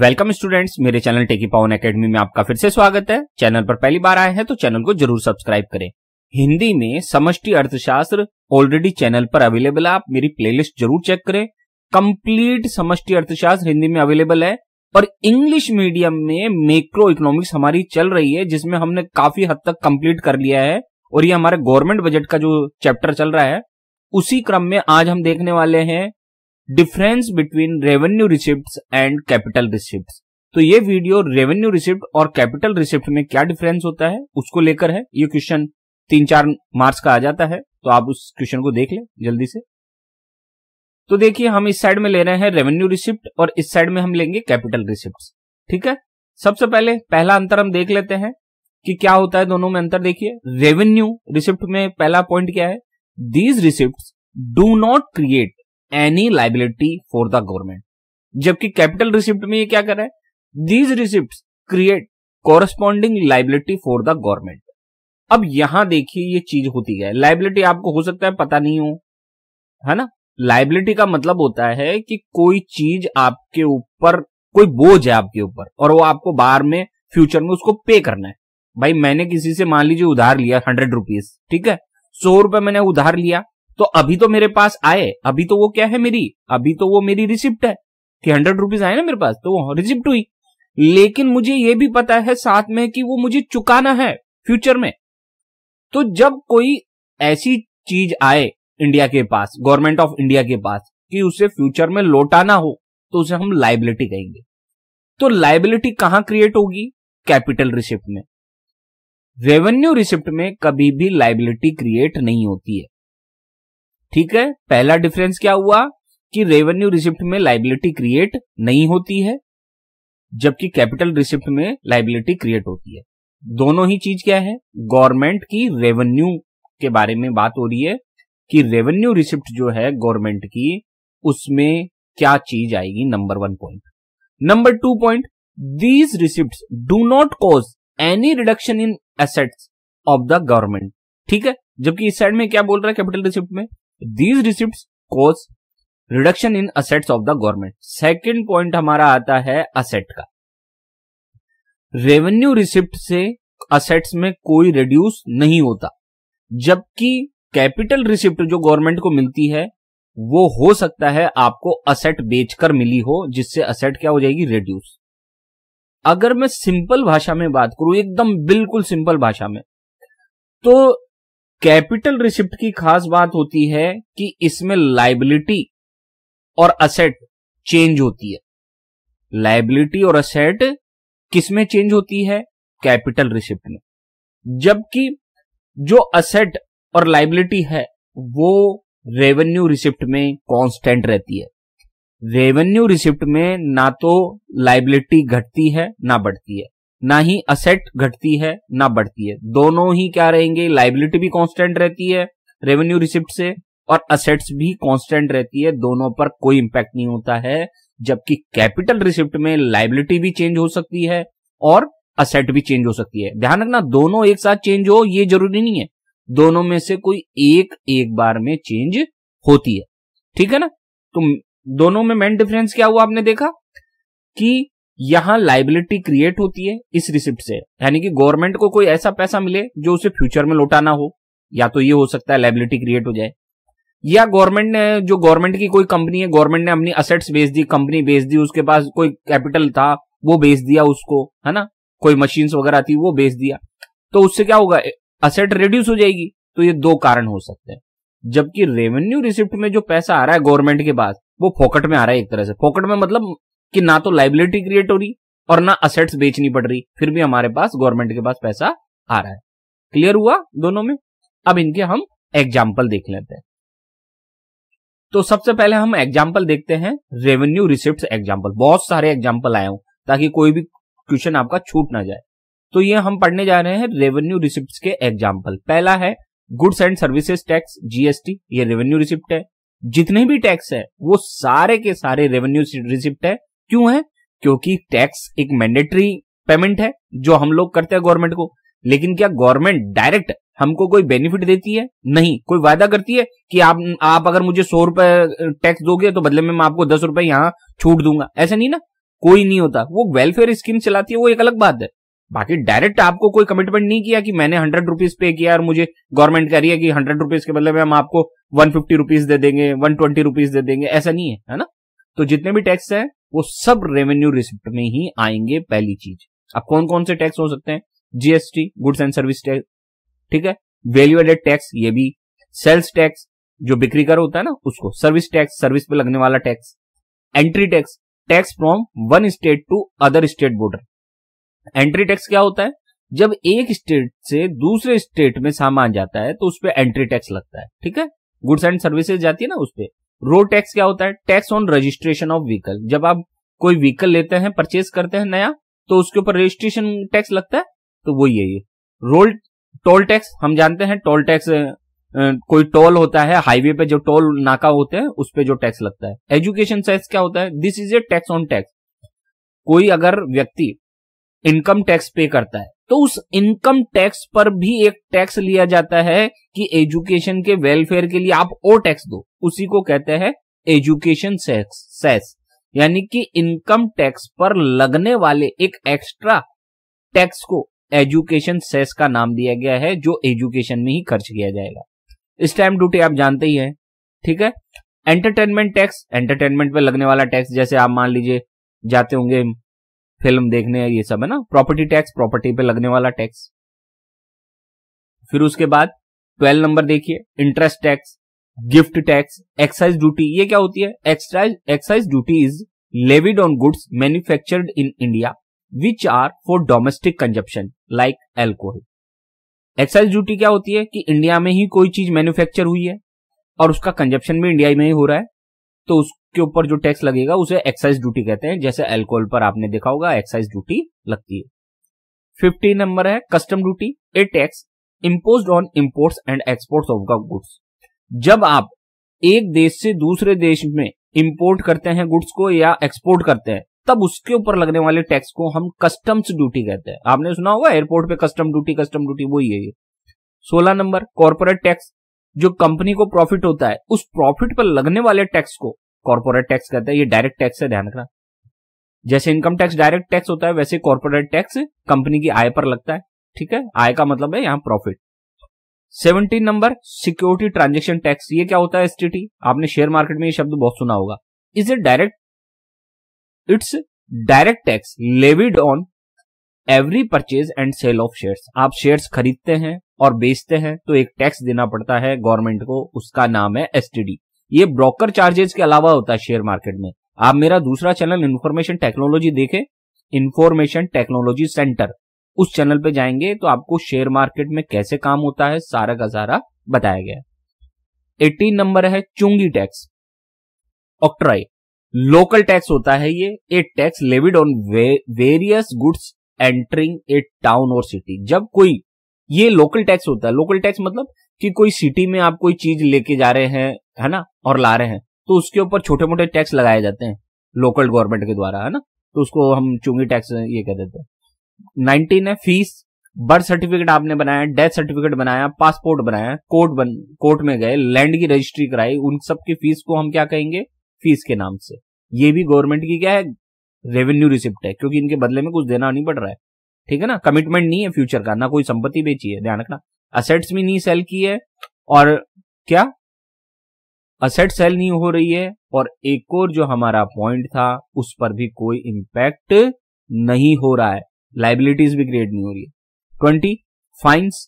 welcome students मेरे channel techy Pawan academy में आपका फिर से स्वागत है चैनल पर पहली बार आए हैं तो चैनल को जरूर सब्सक्राइब करें हिंदी में समष्टि अर्थशास्त्र ऑलरेडी चैनल पर अवेलेबल है आप मेरी प्लेलिस्ट जरूर चेक करें कंप्लीट समष्टि अर्थशास्त्र हिंदी में अवेलेबल है और इंग्लिश मीडियम में मेक्रो इकोनॉमिक्स हमारी चल रही है जिसमें हमने काफी हद तक कम्प्लीट कर लिया है और ये हमारे गवर्नमेंट बजट का जो चैप्टर चल रहा है उसी क्रम में आज हम देखने वाले हैं difference between revenue receipt and capital receipt तो ये वीडियो रेवेन्यू रिसिप्ट और कैपिटल रिसिप्ट में क्या डिफरेंस होता है उसको लेकर है ये क्वेश्चन तीन चार मार्च का आ जाता है तो आप उस क्वेश्चन को देख ले जल्दी से तो देखिए हम इस साइड में ले रहे हैं रेवेन्यू रिसिप्ट और इस साइड में हम लेंगे कैपिटल रिसिप्ट ठीक है सबसे पहले पहला अंतर हम देख लेते हैं कि क्या होता है दोनों में अंतर देखिए रेवेन्यू रिसिप्ट में पहला पॉइंट क्या है these receipt do not create any liability for the government जबकि कैपिटल रिसिप्ट में ये क्या कर रहा है these receipt create corresponding liability for the government अब यहां देखिए ये चीज होती है लाइबिलिटी आपको हो सकता है पता नहीं हो है ना लाइबिलिटी का मतलब होता है कि कोई चीज आपके ऊपर कोई बोझ है आपके ऊपर और वो आपको बार में फ्यूचर में उसको पे करना है भाई मैंने किसी से मान लीजिए उधार लिया हंड्रेड रुपीज ठीक है सौ रुपए मैंने उधार लिया तो अभी तो मेरे पास आए अभी तो वो क्या है मेरी अभी तो वो मेरी रिसिप्ट है कि हंड्रेड रुपीज आए ना मेरे पास तो वो रिसिप्ट हुई लेकिन मुझे ये भी पता है साथ में कि वो मुझे चुकाना है फ्यूचर में तो जब कोई ऐसी चीज आए इंडिया के पास गवर्नमेंट ऑफ इंडिया के पास कि उसे फ्यूचर में लौटाना हो तो उसे हम लाइबिलिटी कहेंगे तो लाइबिलिटी कहां क्रिएट होगी कैपिटल रिसिप्ट में रेवेन्यू रिसिप्ट में कभी भी लाइबिलिटी क्रिएट नहीं होती है ठीक है पहला डिफरेंस क्या हुआ कि रेवेन्यू रिसिप्ट में लाइबिलिटी क्रिएट नहीं होती है जबकि कैपिटल रिसिप्ट में लाइबिलिटी क्रिएट होती है दोनों ही चीज क्या है गवर्नमेंट की रेवेन्यू के बारे में बात हो रही है कि रेवेन्यू रिसिप्ट जो है गवर्नमेंट की उसमें क्या चीज आएगी number one point number two point these receipt do not cause any reduction in assets of the government ठीक है जबकि इस साइड में क्या बोल रहा है कैपिटल रिसिप्ट में these receipt cause reduction in assets of the government second point हमारा आता है असेट का रेवेन्यू रिसिप्ट से असेट्स में कोई रिड्यूस नहीं होता जबकि कैपिटल रिसिप्ट जो गवर्नमेंट को मिलती है वो हो सकता है आपको असेट बेचकर मिली हो जिससे असेट क्या हो जाएगी रिड्यूस अगर मैं सिंपल भाषा में बात करूं एकदम बिल्कुल सिंपल भाषा में तो कैपिटल रिसिप्ट की खास बात होती है कि इसमें लाइबिलिटी और असेट चेंज होती है लाइबिलिटी और असेट किसमें चेंज होती है कैपिटल रिसिप्ट में जबकि जो असेट और लाइबिलिटी है वो रेवेन्यू रिसिप्ट में कांस्टेंट रहती है रेवेन्यू रिसिप्ट में ना तो लाइबिलिटी घटती है ना बढ़ती है ना ही असेट घटती है ना बढ़ती है दोनों ही क्या रहेंगे लाइबिलिटी भी कांस्टेंट रहती है रेवेन्यू रिसिप्ट से और असेट्स भी कांस्टेंट रहती है दोनों पर कोई इंपैक्ट नहीं होता है जबकि कैपिटल रिसिप्ट में लाइबिलिटी भी चेंज हो सकती है और असेट भी चेंज हो सकती है ध्यान रखना दोनों एक साथ चेंज हो ये जरूरी नहीं है दोनों में से कोई एक एक बार में चेंज होती है ठीक है ना तो दोनों में मेन डिफरेंस क्या हुआ आपने देखा कि यहाँ लाइबिलिटी क्रिएट होती है इस रिसिप्ट से यानी कि गवर्नमेंट को कोई ऐसा पैसा मिले जो उसे फ्यूचर में लौटाना हो या तो ये हो सकता है लाइबिलिटी क्रिएट हो जाए या गवर्नमेंट ने जो गवर्नमेंट की कोई कंपनी है गवर्नमेंट ने अपनी असेट्स बेच दी कंपनी बेच दी उसके पास कोई कैपिटल था वो बेच दिया उसको है ना कोई मशीन वगैरह थी वो बेच दिया तो उससे क्या होगा असेट रिड्यूस हो जाएगी तो ये दो कारण हो सकते हैं जबकि रेवेन्यू रिसिप्ट में जो पैसा आ रहा है गवर्नमेंट के पास वो फोकट में आ रहा है एक तरह से फोकट में मतलब कि ना तो लाइबिलिटी क्रिएट हो रही और ना असेट्स बेचनी पड़ रही फिर भी हमारे पास गवर्नमेंट के पास पैसा आ रहा है क्लियर हुआ दोनों में अब इनके हम एग्जाम्पल देख लेते हैं तो सबसे पहले हम एग्जाम्पल देखते हैं रेवेन्यू रिसिप्ट एग्जाम्पल बहुत सारे एग्जाम्पल आए हूं ताकि कोई भी क्वेश्चन आपका छूट ना जाए तो ये हम पढ़ने जा रहे हैं रेवेन्यू रिसिप्ट के एग्जाम्पल पहला है goods and services tax GST ये रेवेन्यू रिसिप्ट है जितने भी टैक्स है वो सारे के सारे रेवेन्यू रिसिप्ट है क्यों है क्योंकि टैक्स एक मैंडेटरी पेमेंट है जो हम लोग करते हैं गवर्नमेंट को लेकिन क्या गवर्नमेंट डायरेक्ट हमको कोई बेनिफिट देती है नहीं कोई वायदा करती है कि आप आप अगर मुझे सौ रुपए टैक्स दोगे तो बदले में मैं आपको दस रुपए यहाँ छूट दूंगा ऐसा नहीं ना कोई नहीं होता वो वेलफेयर स्कीम चलाती है वो एक अलग बात है बाकी डायरेक्ट आपको कोई कमिटमेंट नहीं किया कि मैंने हंड्रेड रुपीज पे किया और मुझे गवर्नमेंट कह रही है कि हंड्रेड रुपीज के बदले में हम आपको वन फिफ्टी रुपीज दे देंगे वन ट्वेंटी रुपीज दे देंगे ऐसा नहीं है है ना तो जितने भी टैक्स हैं वो सब रेवेन्यू रिसिप्ट में ही आएंगे पहली चीज अब कौन कौन से टैक्स हो सकते हैं GST goods and service tax ठीक है वैल्यू एडेड टैक्स ये भी सेल्स टैक्स जो बिक्री कर होता है ना उसको सर्विस टैक्स सर्विस पे लगने वाला tax entry tax tax from one state to other state border entry tax क्या होता है जब एक स्टेट से दूसरे स्टेट में सामान जाता है तो उसपे एंट्री टैक्स लगता है ठीक है गुड्स एंड सर्विसेज जाती है ना उसपे रोड टैक्स क्या होता है tax on registration of vehicle जब आप कोई व्हीकल लेते हैं परचेज करते हैं नया तो उसके ऊपर रजिस्ट्रेशन टैक्स लगता है तो वो यही है रोल टोल टैक्स हम जानते हैं टोल टैक्स कोई टोल होता है हाईवे पे जो टोल नाका होते हैं उस पर जो टैक्स लगता है एजुकेशन टैक्स क्या होता है this is a tax on tax कोई अगर व्यक्ति इनकम टैक्स पे करता है तो उस इनकम टैक्स पर भी एक टैक्स लिया जाता है कि एजुकेशन के वेलफेयर के लिए आप ओ टैक्स दो उसी को कहते हैं एजुकेशन सेस यानी कि इनकम टैक्स पर लगने वाले एक एक्स्ट्रा टैक्स को एजुकेशन सेस का नाम दिया गया है जो एजुकेशन में ही खर्च किया जाएगा स्टैम्प ड्यूटी आप जानते ही है ठीक है एंटरटेनमेंट टैक्स एंटरटेनमेंट पे लगने वाला टैक्स जैसे आप मान लीजिए जाते होंगे फिल्म देखने ये सब है ना प्रॉपर्टी टैक्स प्रॉपर्टी पे लगने वाला टैक्स फिर उसके बाद ट्वेल्व नंबर देखिए interest tax gift tax excise duty ये क्या होती है excise duty is levied on goods manufactured in India which are for domestic consumption like alcohol excise duty क्या होती है कि इंडिया में ही कोई चीज मैन्युफैक्चर हुई है और उसका कंजप्शन भी इंडिया में ही हो रहा है तो उसके ऊपर जो टैक्स लगेगा उसे एक्साइज ड्यूटी कहते हैं जैसे एल्कोहल पर आपने देखा होगा एक्साइज ड्यूटी लगती है फिफ्टी नंबर है custom duty a tax impose on import and export of goods जब आप एक देश से दूसरे देश में इम्पोर्ट करते हैं गुड्स को या एक्सपोर्ट करते हैं तब उसके ऊपर लगने वाले टैक्स को हम कस्टम्स ड्यूटी कहते हैं आपने सुना होगा एयरपोर्ट पे कस्टम ड्यूटी कस्टम ड्यूटी वही है सोलह नंबर कॉर्पोरेट टैक्स जो कंपनी को प्रॉफिट होता है उस प्रॉफिट पर लगने वाले टैक्स को कॉर्पोरेट टैक्स कहते हैं ये डायरेक्ट टैक्स है ध्यान रखना जैसे इनकम टैक्स डायरेक्ट टैक्स होता है वैसे कॉर्पोरेट टैक्स कंपनी की आय पर लगता है ठीक है आय का मतलब है यहाँ profit seventeen number security transaction tax ये क्या होता है एसटीटी आपने शेयर मार्केट में ये शब्द बहुत सुना होगा is a direct it's direct tax levied on every purchase and sale of shares आप शेयर्स खरीदते हैं और बेचते हैं तो एक टैक्स देना पड़ता है गवर्नमेंट को उसका नाम है एसटीडी ये ब्रोकर चार्जेस के अलावा होता है शेयर मार्केट में आप मेरा दूसरा चैनल इन्फॉर्मेशन टेक्नोलॉजी देखें इन्फॉर्मेशन टेक्नोलॉजी सेंटर उस चैनल पे जाएंगे तो आपको शेयर मार्केट में कैसे काम होता है सारा का सारा बताया गया एटीन नंबर है चुंगी टैक्स ऑक्ट्राई लोकल टैक्स होता है ये a tax levied on various goods entering a town और सिटी जब कोई ये लोकल टैक्स होता है लोकल टैक्स मतलब कि कोई सिटी में आप कोई चीज लेके जा रहे हैं है ना और ला रहे हैं तो उसके ऊपर छोटे मोटे टैक्स लगाए जाते हैं लोकल गवर्नमेंट के द्वारा है ना तो उसको हम चुंगी टैक्स ये कह देते हैं नाइनटीन है फीस बर्थ सर्टिफिकेट आपने बनाया डेथ सर्टिफिकेट बनाया पासपोर्ट बनाया कोर्ट बन कोर्ट में गए लैंड की रजिस्ट्री कराई उन सब की फीस को हम क्या कहेंगे फीस के नाम से ये भी गवर्नमेंट की क्या है रेवेन्यू रिसिप्ट है क्योंकि इनके बदले में कुछ देना नहीं पड़ रहा है ठीक है ना कमिटमेंट नहीं है फ्यूचर का ना कोई संपत्ति बेची है ध्यान रखना असेट्स भी नहीं सेल की है और क्या असेट सेल नहीं हो रही है और एक और जो हमारा पॉइंट था उस पर भी कोई इंपैक्ट नहीं हो रहा है लाइबिलिटीज भी क्रिएट नहीं हो रही है ट्वेंटी फाइन्स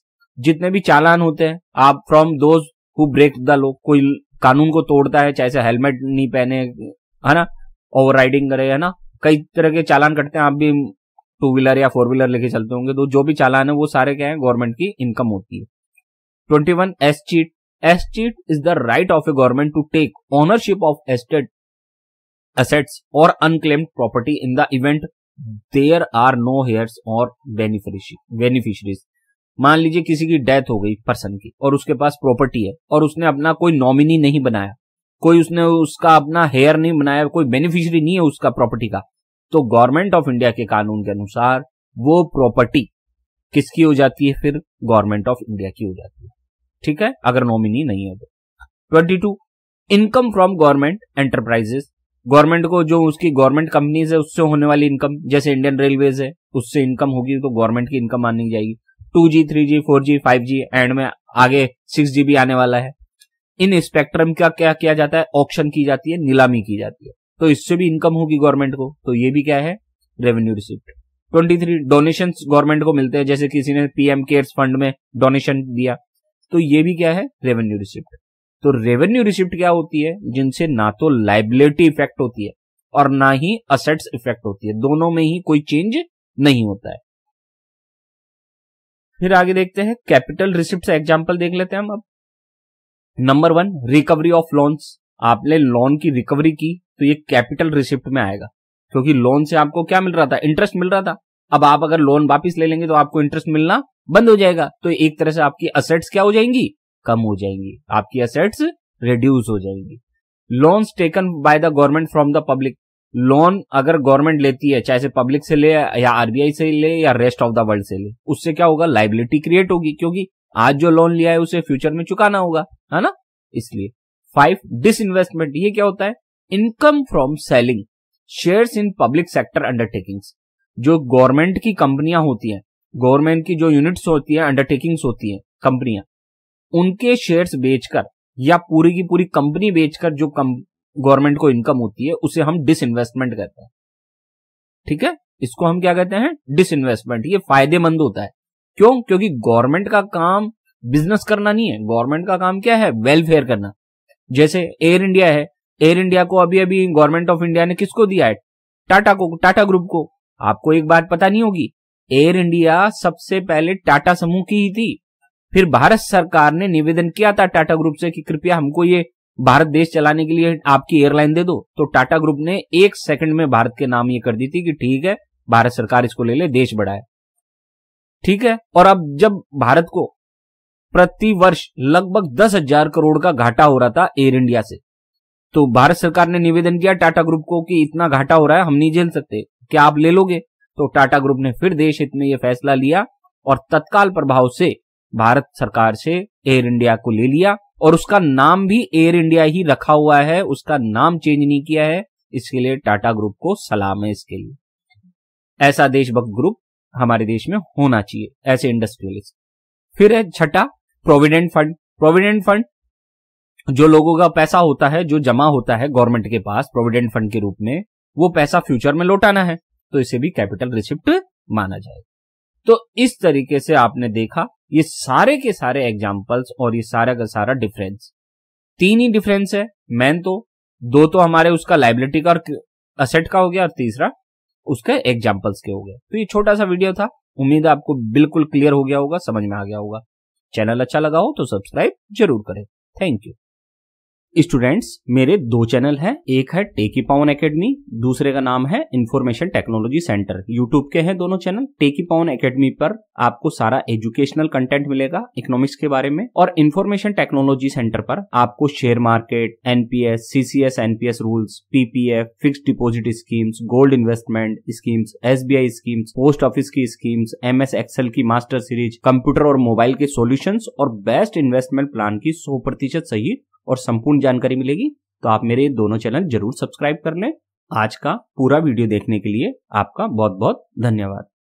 जितने भी चालान होते हैं आप from those who break the law कोई कानून को तोड़ता है चाहे हेलमेट नहीं पहने है ना ओवर राइडिंग करे है ना कई तरह के चालान कटते हैं आप भी टू व्हीलर या फोर व्हीलर लेके चलते होंगे तो जो भी चालान है वो सारे क्या है गवर्नमेंट की इनकम होती है twenty one escheat escheat is the right of a government to take ownership of estate assets और unclaimed property in the event there are no heirs और बेनिफिशरीज मान लीजिए किसी की डेथ हो गई पर्सन की और उसके पास प्रॉपर्टी है और उसने अपना कोई नॉमिनी नहीं बनाया कोई उसने उसका अपना हेयर नहीं बनाया कोई बेनिफिशियरी नहीं है उसका प्रॉपर्टी का तो गवर्नमेंट ऑफ इंडिया के कानून के अनुसार वो प्रॉपर्टी किसकी हो जाती है फिर गवर्नमेंट ऑफ इंडिया की हो जाती है ठीक है अगर नॉमिनी नहीं है तो twenty two income from government enterprises government को जो उसकी गवर्नमेंट कंपनीज है उससे होने वाली इनकम जैसे इंडियन रेलवेज है उससे इनकम होगी तो गवर्नमेंट की इनकम मानी जाएगी two G three G four G five G end में आगे सिक्स जी भी आने वाला है इन स्पेक्ट्रम का क्या किया जाता है ऑप्शन की जाती है नीलामी की जाती है तो इससे भी इनकम होगी गवर्नमेंट को तो ये भी क्या है revenue receipt twenty three donation government को मिलते हैं जैसे किसी ने पीएम केयर्स फंड में डोनेशन दिया तो ये भी क्या है रेवेन्यू रिसिप्ट तो रेवेन्यू रिसिप्ट क्या होती है जिनसे ना तो लाइबिलिटी इफेक्ट होती है और ना ही असेट्स इफेक्ट होती है दोनों में ही कोई चेंज नहीं होता है फिर आगे देखते हैं कैपिटल रिसिप्ट एग्जाम्पल देख लेते हैं हम अब number one recovery of loans आपने लोन की रिकवरी की तो ये कैपिटल रिसिप्ट में आएगा क्योंकि लोन से आपको क्या मिल रहा था इंटरेस्ट मिल रहा था अब आप अगर लोन वापस ले लेंगे तो आपको इंटरेस्ट मिलना बंद हो जाएगा तो एक तरह से आपकी असेट्स क्या हो जाएंगी कम हो जाएंगी आपकी असेट्स रिड्यूस हो जाएंगी loans taken by the government from the public loan अगर गवर्नमेंट लेती है चाहे से पब्लिक से ले या आरबीआई से ले या रेस्ट ऑफ द वर्ल्ड से ले उससे क्या होगा लाइबिलिटी क्रिएट होगी क्योंकि आज जो लोन लिया है उसे फ्यूचर में चुकाना होगा है ना इसलिए फाइव डिस इन्वेस्टमेंट ये क्या होता है income from selling shares in public sector undertaking जो गवर्नमेंट की कंपनियां होती हैं गवर्नमेंट की जो यूनिट्स होती है अंडरटेकिंग होती है कंपनियां उनके शेयर्स बेचकर या पूरी की पूरी कंपनी बेचकर जो गवर्नमेंट को इनकम होती है उसे हम डिस इन्वेस्टमेंट कहते हैं ठीक है इसको हम क्या कहते हैं डिस इन्वेस्टमेंट ये फायदेमंद होता है क्यों क्योंकि गवर्नमेंट का काम बिजनेस करना नहीं है गवर्नमेंट का काम क्या है वेलफेयर करना जैसे एयर इंडिया है एयर इंडिया को अभी अभी गवर्नमेंट ऑफ इंडिया ने किसको दिया है टाटा को टाटा ग्रुप को आपको एक बात पता नहीं होगी एयर इंडिया सबसे पहले टाटा समूह की ही थी फिर भारत सरकार ने निवेदन किया था टाटा ग्रुप से कि कृपया हमको ये भारत देश चलाने के लिए आपकी एयरलाइन दे दो तो टाटा ग्रुप ने एक सेकंड में भारत के नाम ये कर दी थी कि ठीक है भारत सरकार इसको ले ले देश बढ़ाए ठीक है और अब जब भारत को प्रति वर्ष लगभग दस हजार करोड़ का घाटा हो रहा था एयर इंडिया से तो भारत सरकार ने निवेदन किया टाटा ग्रुप को कि इतना घाटा हो रहा है हम नहीं झेल सकते क्या आप ले लोगे तो टाटा ग्रुप ने फिर देश हित में यह फैसला लिया और तत्काल प्रभाव से भारत सरकार से एयर इंडिया को ले लिया और उसका नाम भी एयर इंडिया ही रखा हुआ है उसका नाम चेंज नहीं किया है इसके लिए टाटा ग्रुप को सलाम है इसके लिए ऐसा देशभक्त ग्रुप हमारे देश में होना चाहिए ऐसे इंडस्ट्रियलिस्ट फिर है छठा प्रोविडेंट फंड प्रोविडेंट फंड जो लोगों का पैसा होता है जो जमा होता है गवर्नमेंट के पास प्रोविडेंट फंड के रूप में वो पैसा फ्यूचर में लौटाना है तो इसे भी कैपिटल रिसिप्ट माना जाएगा तो इस तरीके से आपने देखा ये सारे के सारे एग्जाम्पल्स और ये सारा का सारा डिफरेंस तीन ही डिफरेंस है मैन तो दो तो हमारे उसका लाइबिलिटी का और असेट का हो गया और तीसरा उसके एग्जाम्पल्स के हो गए तो ये छोटा सा वीडियो था उम्मीद है आपको बिल्कुल क्लियर हो गया होगा समझ में आ गया होगा चैनल अच्छा लगा हो तो सब्सक्राइब जरूर करें थैंक यू स्टूडेंट्स मेरे दो चैनल हैं एक है टेकी पावन एकेडमी दूसरे का नाम है इन्फॉर्मेशन टेक्नोलॉजी सेंटर यूट्यूब के हैं दोनों चैनल टेकी पावन एकेडमी पर आपको सारा एजुकेशनल कंटेंट मिलेगा इकोनॉमिक्स के बारे में और इन्फॉर्मेशन टेक्नोलॉजी सेंटर पर आपको share market NPS CCS NPS rules PPF fix deposit schemes gold investment schemes S schemes post office की स्कीम्स एम एस की मास्टर सीरीज कंप्यूटर और मोबाइल के सोल्यूशन और बेस्ट इन्वेस्टमेंट प्लान की सौ प्रतिशत सही और संपूर्ण जानकारी मिलेगी तो आप मेरे दोनों चैनल जरूर सब्सक्राइब कर लें आज का पूरा वीडियो देखने के लिए आपका बहुत बहुत धन्यवाद